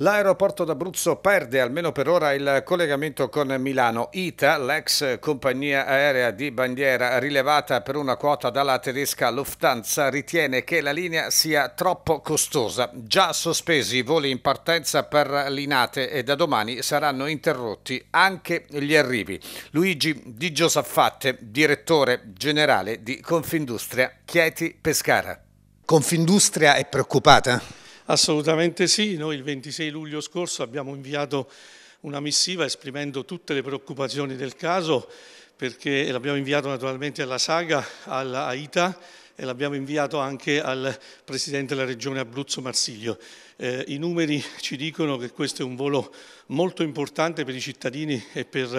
L'aeroporto d'Abruzzo perde almeno per ora il collegamento con Milano. ITA, l'ex compagnia aerea di bandiera rilevata per una quota dalla tedesca Lufthansa, ritiene che la linea sia troppo costosa. Già sospesi i voli in partenza per Linate e da domani saranno interrotti anche gli arrivi. Luigi Di Giosaffatte, direttore generale di Confindustria Chieti Pescara. Confindustria è preoccupata? Assolutamente sì, noi il 26 luglio scorso abbiamo inviato una missiva esprimendo tutte le preoccupazioni del caso perché l'abbiamo inviato naturalmente alla Saga, alla AITA e l'abbiamo inviato anche al Presidente della Regione Abruzzo Marsiglio. Eh, I numeri ci dicono che questo è un volo molto importante per i cittadini e per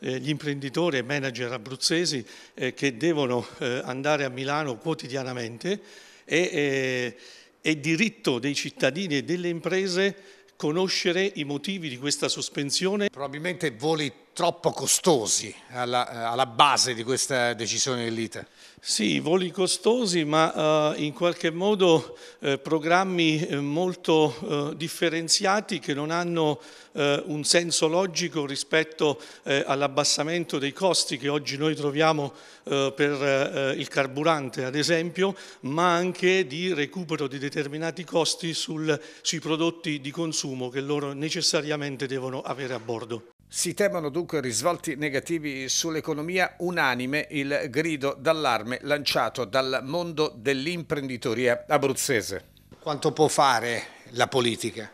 eh, gli imprenditori e manager abruzzesi eh, che devono eh, andare a Milano quotidianamente e, eh, è diritto dei cittadini e delle imprese conoscere i motivi di questa sospensione. Probabilmente volete troppo costosi alla, eh, alla base di questa decisione dell'ITA. Sì, voli costosi, ma uh, in qualche modo uh, programmi molto uh, differenziati che non hanno un senso logico rispetto all'abbassamento dei costi che oggi noi troviamo per il carburante, ad esempio, ma anche di recupero di determinati costi sul, sui prodotti di consumo che loro necessariamente devono avere a bordo. Si temono dunque risvolti negativi sull'economia, unanime il grido d'allarme lanciato dal mondo dell'imprenditoria abruzzese. Quanto può fare la politica?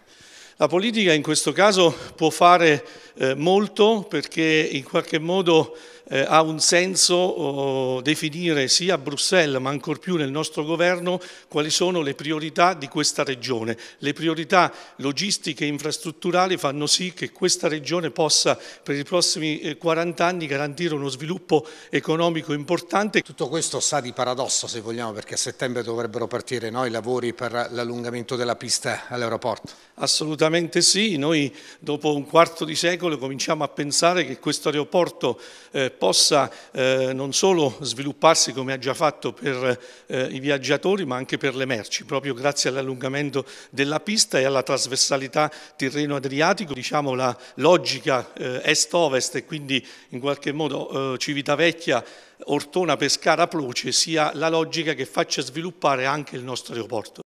La politica in questo caso può fare eh, molto perché in qualche modo eh, ha un senso oh, definire sia a Bruxelles ma ancor più nel nostro governo quali sono le priorità di questa regione. Le priorità logistiche e infrastrutturali fanno sì che questa regione possa per i prossimi eh, 40 anni garantire uno sviluppo economico importante. Tutto questo sa di paradosso se vogliamo perché a settembre dovrebbero partire no, i lavori per l'allungamento della pista all'aeroporto. Assolutamente sì, noi dopo un quarto di secolo meritevole, cominciamo a pensare che questo aeroporto eh, possa eh, non solo svilupparsi come ha già fatto per eh, i viaggiatori ma anche per le merci, proprio grazie all'allungamento della pista e alla trasversalità terreno adriatico diciamo la logica eh, est-ovest e quindi in qualche modo eh, Civitavecchia Ortona, Pescara, Ploce sia la logica che faccia sviluppare anche il nostro aeroporto.